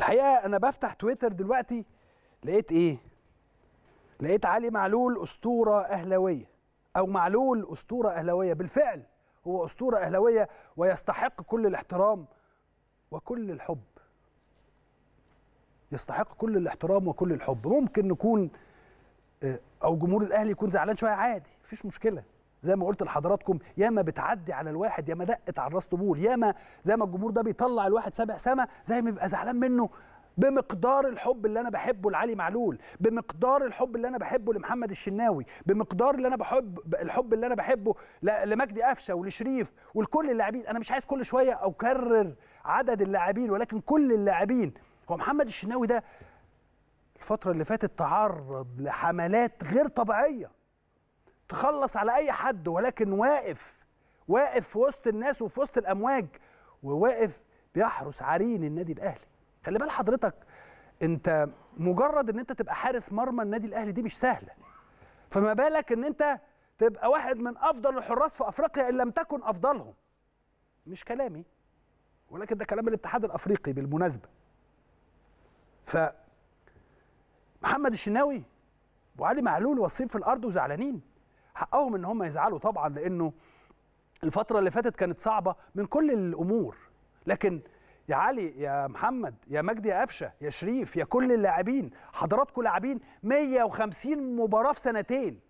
الحقيقه انا بفتح تويتر دلوقتي لقيت ايه لقيت علي معلول اسطوره اهلاويه او معلول اسطوره اهلاويه بالفعل هو اسطوره اهلاويه ويستحق كل الاحترام وكل الحب يستحق كل الاحترام وكل الحب ممكن نكون آه، او جمهور الاهلي يكون زعلان شويه عادي مفيش مشكله زي ما قلت لحضراتكم ياما بتعدي على الواحد ياما دقت على الراس طبول ياما زي ما الجمهور ده بيطلع الواحد سابع سما زي ما بيبقى زعلان منه بمقدار الحب اللي انا بحبه لعلي معلول بمقدار الحب اللي انا بحبه لمحمد الشناوي بمقدار اللي انا بحب الحب اللي انا بحبه لمجدي قفشه ولشريف ولكل اللاعبين انا مش عايز كل شويه اكرر عدد اللاعبين ولكن كل اللاعبين هو محمد الشناوي ده الفتره اللي فاتت تعرض لحملات غير طبيعيه تخلص على اي حد ولكن واقف واقف في وسط الناس وفي وسط الامواج وواقف بيحرس عرين النادي الاهلي خلي بال حضرتك انت مجرد ان انت تبقى حارس مرمى النادي الاهلي دي مش سهله فما بالك ان انت تبقى واحد من افضل الحراس في افريقيا ان لم تكن افضلهم مش كلامي ولكن ده كلام الاتحاد الافريقي بالمناسبه ف محمد الشناوي وعلي معلول واصفين في الارض وزعلانين حقهم ان هم يزعلوا طبعا لانه الفتره اللي فاتت كانت صعبه من كل الامور لكن يا علي يا محمد يا مجدي يا قفشه يا شريف يا كل اللاعبين حضراتكم لاعبين 150 مباراه في سنتين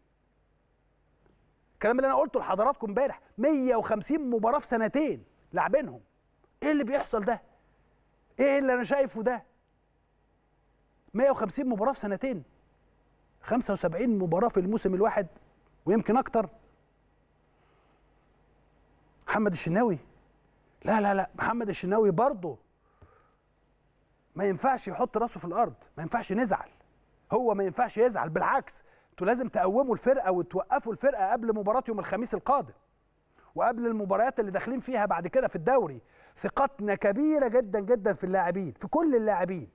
الكلام اللي انا قلته لحضراتكم امبارح 150 مباراه في سنتين لاعبينهم ايه اللي بيحصل ده ايه اللي انا شايفه ده 150 مباراه في سنتين 75 مباراه في الموسم الواحد ويمكن اكتر محمد الشناوي لا لا لا محمد الشناوي برضه ما ينفعش يحط راسه في الارض ما ينفعش نزعل هو ما ينفعش يزعل بالعكس انتوا لازم تقوموا الفرقه وتوقفوا الفرقه قبل مباراه يوم الخميس القادم وقبل المباريات اللي داخلين فيها بعد كده في الدوري ثقتنا كبيره جدا جدا في اللاعبين في كل اللاعبين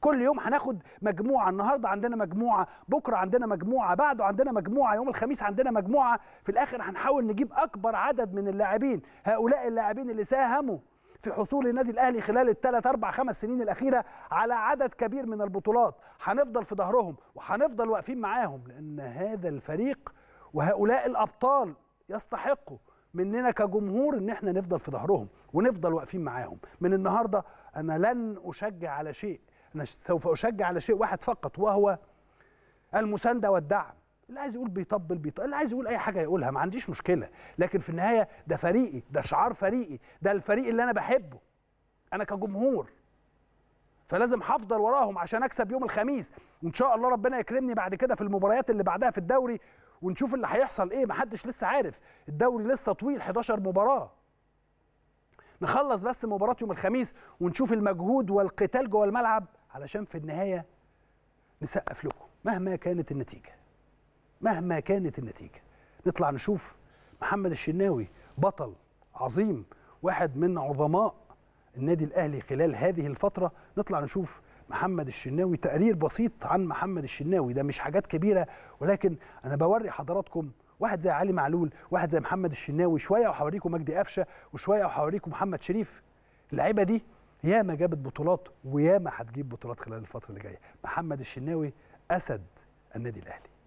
كل يوم هناخد مجموعه النهارده عندنا مجموعه بكره عندنا مجموعه بعده عندنا مجموعه يوم الخميس عندنا مجموعه في الاخر هنحاول نجيب اكبر عدد من اللاعبين هؤلاء اللاعبين اللي ساهموا في حصول النادي الاهلي خلال الثلاث اربع خمس سنين الاخيره على عدد كبير من البطولات هنفضل في ظهرهم وهنفضل واقفين معاهم لان هذا الفريق وهؤلاء الابطال يستحقوا مننا كجمهور ان احنا نفضل في ظهرهم ونفضل واقفين معاهم من النهارده انا لن اشجع على شيء أنا سوف أشجع على شيء واحد فقط وهو المساندة والدعم اللي عايز يقول بيطبل بيطبل اللي عايز يقول اي حاجه يقولها ما عنديش مشكله لكن في النهايه ده فريقي ده شعار فريقي ده الفريق اللي انا بحبه انا كجمهور فلازم هفضل وراهم عشان اكسب يوم الخميس وان شاء الله ربنا يكرمني بعد كده في المباريات اللي بعدها في الدوري ونشوف اللي هيحصل ايه محدش لسه عارف الدوري لسه طويل 11 مباراه نخلص بس مباراه يوم الخميس ونشوف المجهود والقتال جوه الملعب علشان في النهايه نسقف لكم مهما كانت النتيجه مهما كانت النتيجه نطلع نشوف محمد الشناوي بطل عظيم واحد من عظماء النادي الاهلي خلال هذه الفتره نطلع نشوف محمد الشناوي تقرير بسيط عن محمد الشناوي ده مش حاجات كبيره ولكن انا بوري حضراتكم واحد زي علي معلول واحد زي محمد الشناوي شويه وهوريكم مجدي قفشه وشويه وهوريكم محمد شريف اللعيبه دي ياما جابت بطولات وياما هتجيب بطولات خلال الفتره اللي جايه محمد الشناوي اسد النادي الاهلي